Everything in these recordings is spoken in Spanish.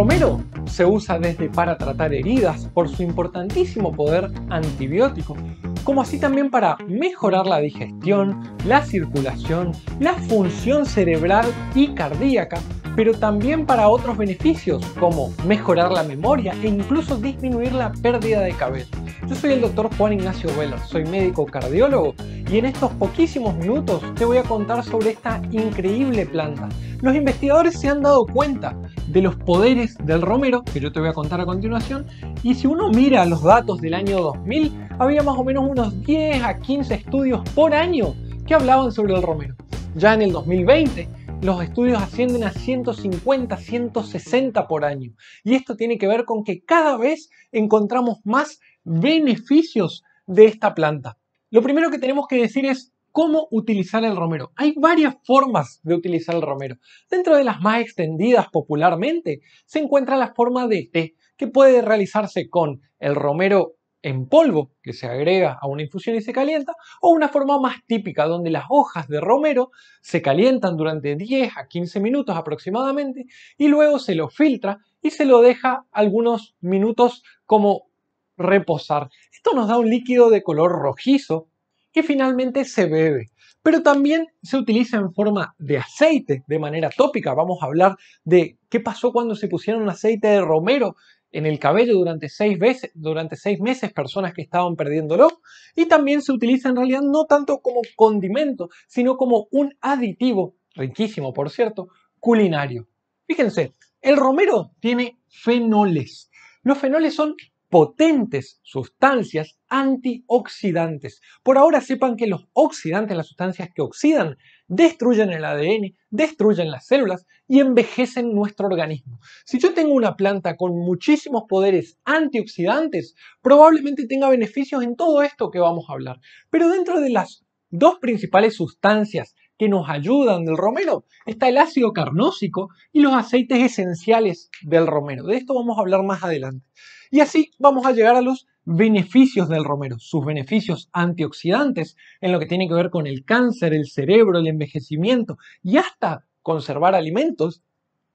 romero se usa desde para tratar heridas por su importantísimo poder antibiótico, como así también para mejorar la digestión, la circulación, la función cerebral y cardíaca, pero también para otros beneficios como mejorar la memoria e incluso disminuir la pérdida de cabello. Yo soy el doctor Juan Ignacio Vela, soy médico cardiólogo y en estos poquísimos minutos te voy a contar sobre esta increíble planta. Los investigadores se han dado cuenta de los poderes del Romero, que yo te voy a contar a continuación. Y si uno mira los datos del año 2000, había más o menos unos 10 a 15 estudios por año que hablaban sobre el Romero. Ya en el 2020, los estudios ascienden a 150, 160 por año. Y esto tiene que ver con que cada vez encontramos más beneficios de esta planta. Lo primero que tenemos que decir es, cómo utilizar el romero. Hay varias formas de utilizar el romero. Dentro de las más extendidas popularmente se encuentra la forma de té, que puede realizarse con el romero en polvo que se agrega a una infusión y se calienta, o una forma más típica donde las hojas de romero se calientan durante 10 a 15 minutos aproximadamente y luego se lo filtra y se lo deja algunos minutos como reposar. Esto nos da un líquido de color rojizo y finalmente se bebe. Pero también se utiliza en forma de aceite, de manera tópica. Vamos a hablar de qué pasó cuando se pusieron aceite de romero en el cabello durante seis, veces, durante seis meses personas que estaban perdiéndolo. Y también se utiliza en realidad no tanto como condimento, sino como un aditivo, riquísimo por cierto, culinario. Fíjense, el romero tiene fenoles. Los fenoles son potentes sustancias antioxidantes. Por ahora sepan que los oxidantes, las sustancias que oxidan, destruyen el ADN, destruyen las células y envejecen nuestro organismo. Si yo tengo una planta con muchísimos poderes antioxidantes, probablemente tenga beneficios en todo esto que vamos a hablar. Pero dentro de las dos principales sustancias que nos ayudan del romero. Está el ácido carnósico y los aceites esenciales del romero. De esto vamos a hablar más adelante. Y así vamos a llegar a los beneficios del romero, sus beneficios antioxidantes en lo que tiene que ver con el cáncer, el cerebro, el envejecimiento y hasta conservar alimentos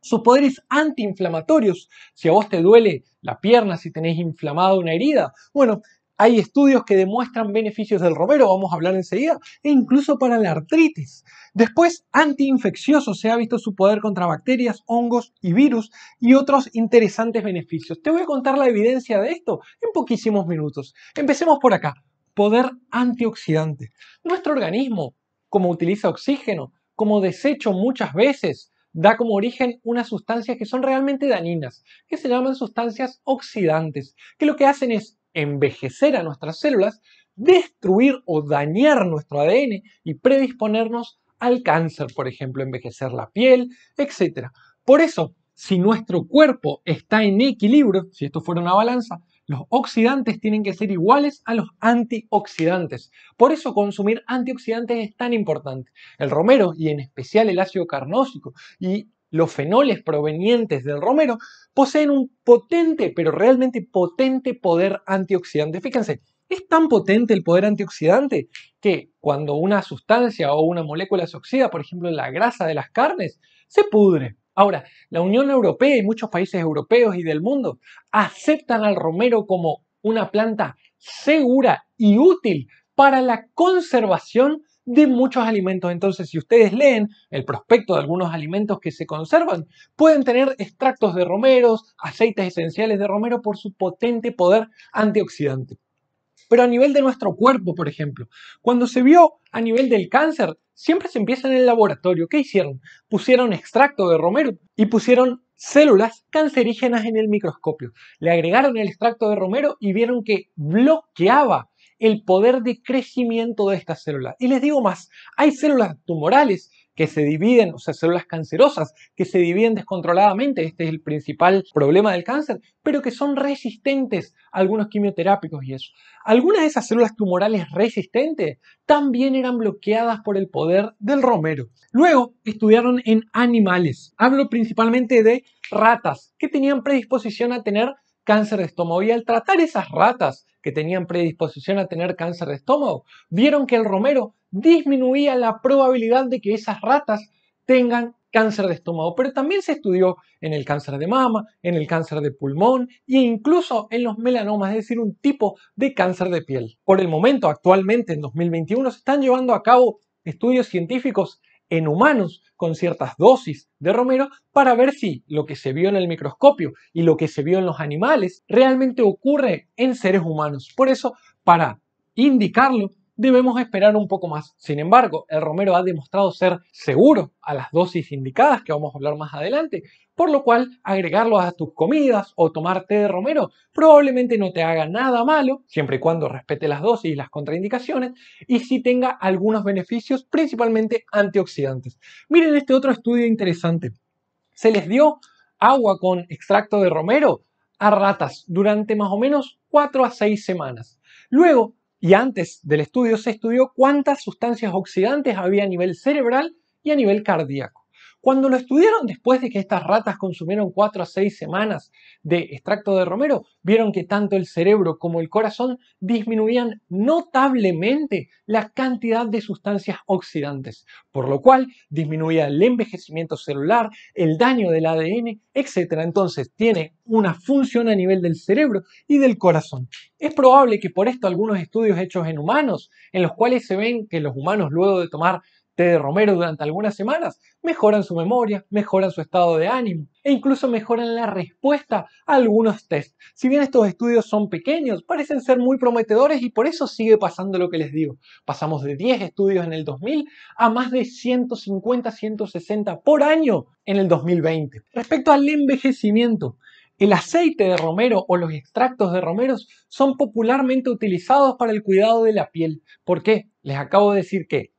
sus poderes antiinflamatorios. Si a vos te duele la pierna, si tenés inflamada una herida, bueno, hay estudios que demuestran beneficios del romero, vamos a hablar enseguida, e incluso para la artritis. Después, antiinfeccioso, se ha visto su poder contra bacterias, hongos y virus y otros interesantes beneficios. Te voy a contar la evidencia de esto en poquísimos minutos. Empecemos por acá. Poder antioxidante. Nuestro organismo, como utiliza oxígeno, como desecho muchas veces, da como origen unas sustancias que son realmente dañinas, que se llaman sustancias oxidantes, que lo que hacen es envejecer a nuestras células, destruir o dañar nuestro ADN y predisponernos al cáncer, por ejemplo, envejecer la piel, etc. Por eso, si nuestro cuerpo está en equilibrio, si esto fuera una balanza, los oxidantes tienen que ser iguales a los antioxidantes. Por eso consumir antioxidantes es tan importante. El romero y en especial el ácido carnósico y los fenoles provenientes del romero poseen un potente, pero realmente potente poder antioxidante. Fíjense, es tan potente el poder antioxidante que cuando una sustancia o una molécula se oxida, por ejemplo la grasa de las carnes, se pudre. Ahora, la Unión Europea y muchos países europeos y del mundo aceptan al romero como una planta segura y útil para la conservación de muchos alimentos. Entonces, si ustedes leen el prospecto de algunos alimentos que se conservan, pueden tener extractos de romeros, aceites esenciales de romero por su potente poder antioxidante. Pero a nivel de nuestro cuerpo, por ejemplo, cuando se vio a nivel del cáncer, siempre se empieza en el laboratorio. ¿Qué hicieron? Pusieron extracto de romero y pusieron células cancerígenas en el microscopio. Le agregaron el extracto de romero y vieron que bloqueaba el poder de crecimiento de estas células. Y les digo más, hay células tumorales que se dividen, o sea, células cancerosas que se dividen descontroladamente, este es el principal problema del cáncer, pero que son resistentes a algunos quimioterápicos y eso. Algunas de esas células tumorales resistentes también eran bloqueadas por el poder del romero. Luego estudiaron en animales. Hablo principalmente de ratas que tenían predisposición a tener cáncer de estómago. Y al tratar esas ratas que tenían predisposición a tener cáncer de estómago, vieron que el romero disminuía la probabilidad de que esas ratas tengan cáncer de estómago, pero también se estudió en el cáncer de mama, en el cáncer de pulmón e incluso en los melanomas, es decir, un tipo de cáncer de piel. Por el momento, actualmente en 2021, se están llevando a cabo estudios científicos en humanos con ciertas dosis de romero para ver si lo que se vio en el microscopio y lo que se vio en los animales realmente ocurre en seres humanos. Por eso, para indicarlo, debemos esperar un poco más. Sin embargo, el romero ha demostrado ser seguro a las dosis indicadas, que vamos a hablar más adelante, por lo cual agregarlo a tus comidas o tomar té de romero probablemente no te haga nada malo, siempre y cuando respete las dosis y las contraindicaciones, y si tenga algunos beneficios, principalmente antioxidantes. Miren este otro estudio interesante. Se les dio agua con extracto de romero a ratas durante más o menos 4 a 6 semanas. Luego y antes del estudio se estudió cuántas sustancias oxidantes había a nivel cerebral y a nivel cardíaco. Cuando lo estudiaron después de que estas ratas consumieron 4 a 6 semanas de extracto de romero, vieron que tanto el cerebro como el corazón disminuían notablemente la cantidad de sustancias oxidantes, por lo cual disminuía el envejecimiento celular, el daño del ADN, etc. Entonces tiene una función a nivel del cerebro y del corazón. Es probable que por esto algunos estudios hechos en humanos, en los cuales se ven que los humanos luego de tomar de romero durante algunas semanas, mejoran su memoria, mejoran su estado de ánimo e incluso mejoran la respuesta a algunos test. Si bien estos estudios son pequeños, parecen ser muy prometedores y por eso sigue pasando lo que les digo. Pasamos de 10 estudios en el 2000 a más de 150, 160 por año en el 2020. Respecto al envejecimiento, el aceite de romero o los extractos de romeros son popularmente utilizados para el cuidado de la piel. ¿Por qué? Les acabo de decir que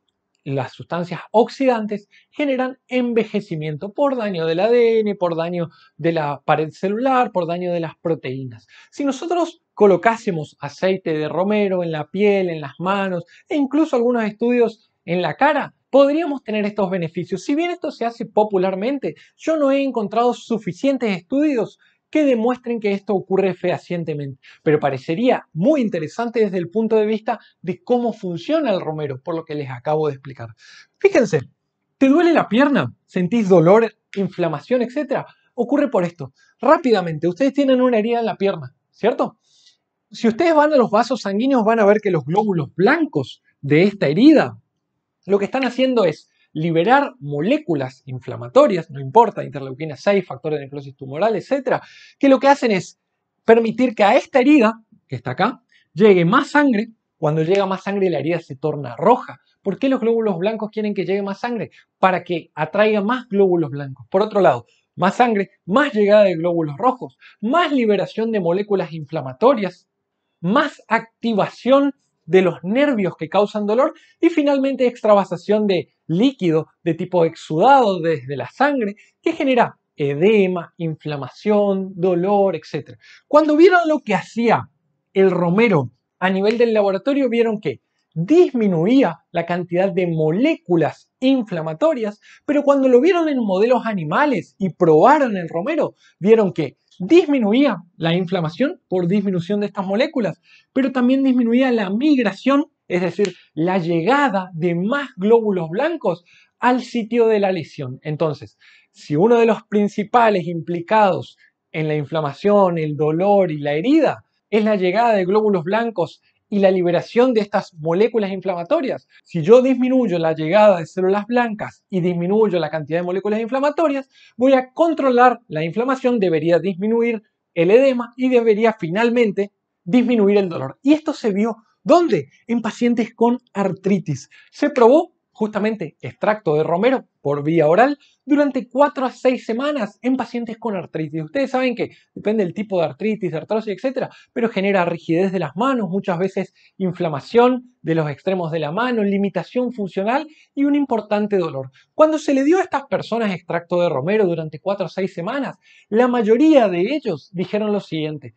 las sustancias oxidantes generan envejecimiento por daño del ADN, por daño de la pared celular, por daño de las proteínas. Si nosotros colocásemos aceite de romero en la piel, en las manos e incluso algunos estudios en la cara, podríamos tener estos beneficios. Si bien esto se hace popularmente, yo no he encontrado suficientes estudios que demuestren que esto ocurre fehacientemente. Pero parecería muy interesante desde el punto de vista de cómo funciona el romero, por lo que les acabo de explicar. Fíjense, ¿te duele la pierna? ¿Sentís dolor, inflamación, etcétera? Ocurre por esto. Rápidamente, ustedes tienen una herida en la pierna, ¿cierto? Si ustedes van a los vasos sanguíneos van a ver que los glóbulos blancos de esta herida lo que están haciendo es liberar moléculas inflamatorias, no importa, interleuquina 6, factor de necrosis tumoral, etcétera, que lo que hacen es permitir que a esta herida, que está acá, llegue más sangre. Cuando llega más sangre, la herida se torna roja. ¿Por qué los glóbulos blancos quieren que llegue más sangre? Para que atraiga más glóbulos blancos. Por otro lado, más sangre, más llegada de glóbulos rojos, más liberación de moléculas inflamatorias, más activación de los nervios que causan dolor y finalmente extravasación de líquido de tipo exudado desde la sangre que genera edema, inflamación, dolor, etc. Cuando vieron lo que hacía el romero a nivel del laboratorio, vieron que disminuía la cantidad de moléculas inflamatorias, pero cuando lo vieron en modelos animales y probaron el romero, vieron que disminuía la inflamación por disminución de estas moléculas, pero también disminuía la migración es decir, la llegada de más glóbulos blancos al sitio de la lesión. Entonces, si uno de los principales implicados en la inflamación, el dolor y la herida es la llegada de glóbulos blancos y la liberación de estas moléculas inflamatorias. Si yo disminuyo la llegada de células blancas y disminuyo la cantidad de moléculas inflamatorias, voy a controlar la inflamación, debería disminuir el edema y debería finalmente disminuir el dolor. Y esto se vio ¿Dónde? En pacientes con artritis. Se probó justamente extracto de romero por vía oral durante 4 a 6 semanas en pacientes con artritis. Ustedes saben que depende del tipo de artritis, artrosis, etc. Pero genera rigidez de las manos, muchas veces inflamación de los extremos de la mano, limitación funcional y un importante dolor. Cuando se le dio a estas personas extracto de romero durante 4 a 6 semanas, la mayoría de ellos dijeron lo siguiente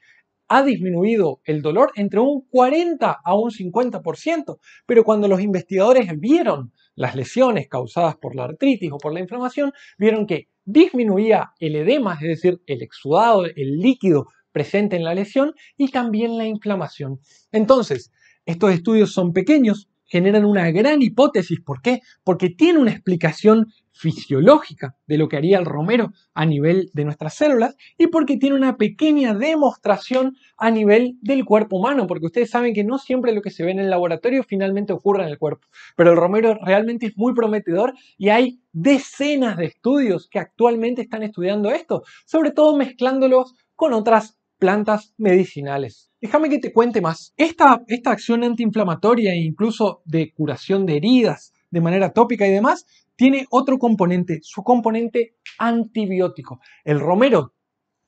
ha disminuido el dolor entre un 40 a un 50%, pero cuando los investigadores vieron las lesiones causadas por la artritis o por la inflamación, vieron que disminuía el edema, es decir, el exudado, el líquido presente en la lesión y también la inflamación. Entonces, estos estudios son pequeños, generan una gran hipótesis. ¿Por qué? Porque tiene una explicación fisiológica de lo que haría el romero a nivel de nuestras células y porque tiene una pequeña demostración a nivel del cuerpo humano, porque ustedes saben que no siempre lo que se ve en el laboratorio finalmente ocurre en el cuerpo, pero el romero realmente es muy prometedor y hay decenas de estudios que actualmente están estudiando esto, sobre todo mezclándolos con otras plantas medicinales. Déjame que te cuente más. Esta, esta acción antiinflamatoria e incluso de curación de heridas de manera tópica y demás, tiene otro componente, su componente antibiótico. El romero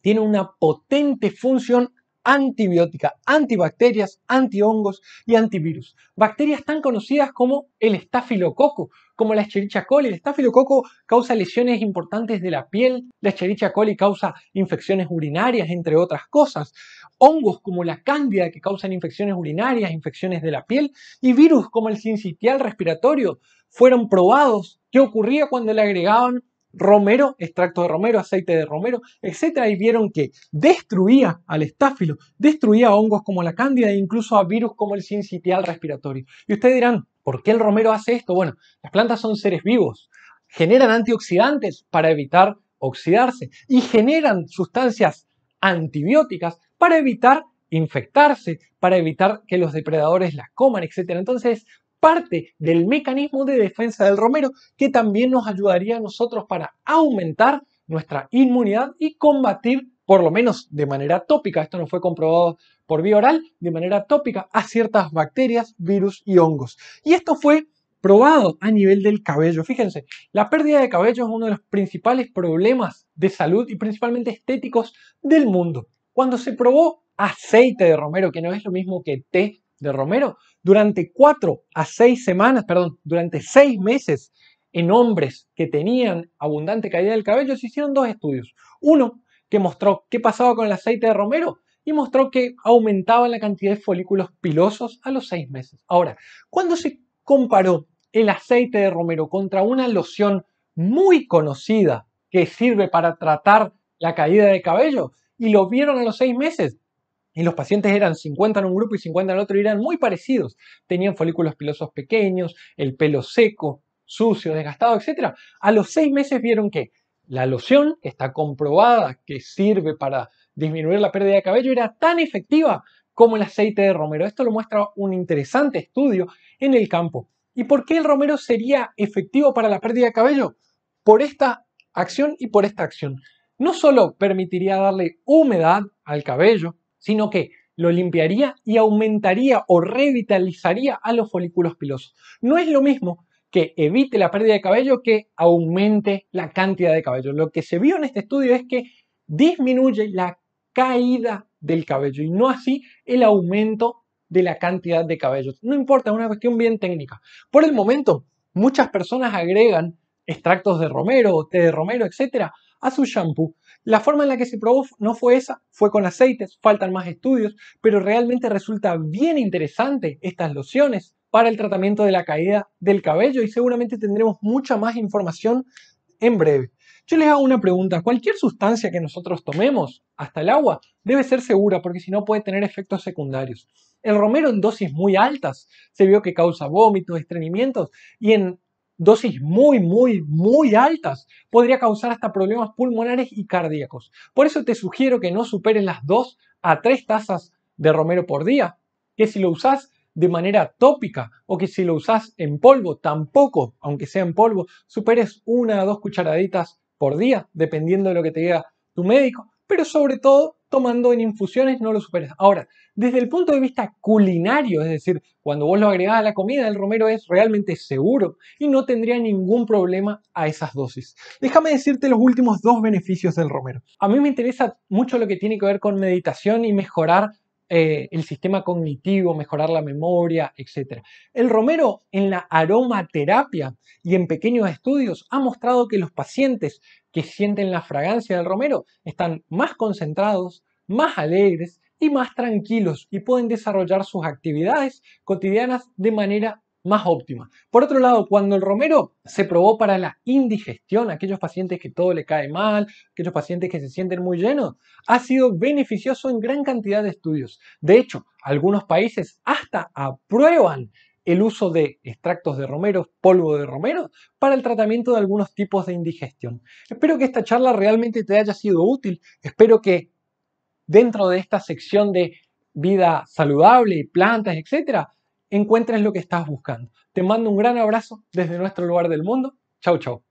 tiene una potente función antibiótica, antibacterias, antihongos y antivirus. Bacterias tan conocidas como el estafilococo, como la Escherichia coli. El estafilococo causa lesiones importantes de la piel, la Escherichia coli causa infecciones urinarias, entre otras cosas. Hongos como la candida, que causan infecciones urinarias, infecciones de la piel y virus como el sincitial respiratorio fueron probados qué ocurría cuando le agregaban romero, extracto de romero, aceite de romero, etcétera Y vieron que destruía al estáfilo, destruía hongos como la cándida e incluso a virus como el sincitial respiratorio. Y ustedes dirán, ¿por qué el romero hace esto? Bueno, las plantas son seres vivos, generan antioxidantes para evitar oxidarse y generan sustancias antibióticas para evitar infectarse, para evitar que los depredadores las coman, etcétera. Entonces, parte del mecanismo de defensa del romero que también nos ayudaría a nosotros para aumentar nuestra inmunidad y combatir, por lo menos de manera tópica, esto no fue comprobado por vía oral, de manera tópica a ciertas bacterias, virus y hongos. Y esto fue probado a nivel del cabello. Fíjense, la pérdida de cabello es uno de los principales problemas de salud y principalmente estéticos del mundo. Cuando se probó aceite de romero, que no es lo mismo que té, de Romero durante cuatro a seis semanas, perdón, durante seis meses en hombres que tenían abundante caída del cabello, se hicieron dos estudios. Uno que mostró qué pasaba con el aceite de Romero y mostró que aumentaba la cantidad de folículos pilosos a los seis meses. Ahora, cuando se comparó el aceite de Romero contra una loción muy conocida que sirve para tratar la caída de cabello y lo vieron a los seis meses, y los pacientes eran 50 en un grupo y 50 en el otro y eran muy parecidos. Tenían folículos pilosos pequeños, el pelo seco, sucio, desgastado, etc. A los seis meses vieron que la loción, que está comprobada que sirve para disminuir la pérdida de cabello, era tan efectiva como el aceite de romero. Esto lo muestra un interesante estudio en el campo. ¿Y por qué el romero sería efectivo para la pérdida de cabello? Por esta acción y por esta acción. No solo permitiría darle humedad al cabello, sino que lo limpiaría y aumentaría o revitalizaría a los folículos pilosos. No es lo mismo que evite la pérdida de cabello que aumente la cantidad de cabello. Lo que se vio en este estudio es que disminuye la caída del cabello y no así el aumento de la cantidad de cabello. No importa, es una cuestión bien técnica. Por el momento, muchas personas agregan extractos de romero, té de romero, etcétera, a su shampoo la forma en la que se probó no fue esa, fue con aceites, faltan más estudios, pero realmente resulta bien interesante estas lociones para el tratamiento de la caída del cabello y seguramente tendremos mucha más información en breve. Yo les hago una pregunta, cualquier sustancia que nosotros tomemos, hasta el agua, debe ser segura porque si no puede tener efectos secundarios. El romero en dosis muy altas se vio que causa vómitos, estreñimientos y en dosis muy, muy, muy altas podría causar hasta problemas pulmonares y cardíacos. Por eso te sugiero que no superes las dos a tres tazas de romero por día, que si lo usas de manera tópica o que si lo usas en polvo, tampoco, aunque sea en polvo, superes una a dos cucharaditas por día, dependiendo de lo que te diga tu médico, pero sobre todo tomando en infusiones no lo superas. Ahora, desde el punto de vista culinario, es decir, cuando vos lo agregás a la comida, el romero es realmente seguro y no tendría ningún problema a esas dosis. Déjame decirte los últimos dos beneficios del romero. A mí me interesa mucho lo que tiene que ver con meditación y mejorar eh, el sistema cognitivo, mejorar la memoria, etc. El romero en la aromaterapia y en pequeños estudios ha mostrado que los pacientes que sienten la fragancia del romero están más concentrados, más alegres y más tranquilos y pueden desarrollar sus actividades cotidianas de manera más óptima. Por otro lado, cuando el romero se probó para la indigestión, aquellos pacientes que todo le cae mal, aquellos pacientes que se sienten muy llenos, ha sido beneficioso en gran cantidad de estudios. De hecho, algunos países hasta aprueban el uso de extractos de romero, polvo de romero, para el tratamiento de algunos tipos de indigestión. Espero que esta charla realmente te haya sido útil. Espero que dentro de esta sección de vida saludable, plantas, etcétera, encuentres lo que estás buscando. Te mando un gran abrazo desde nuestro lugar del mundo. Chau, chau.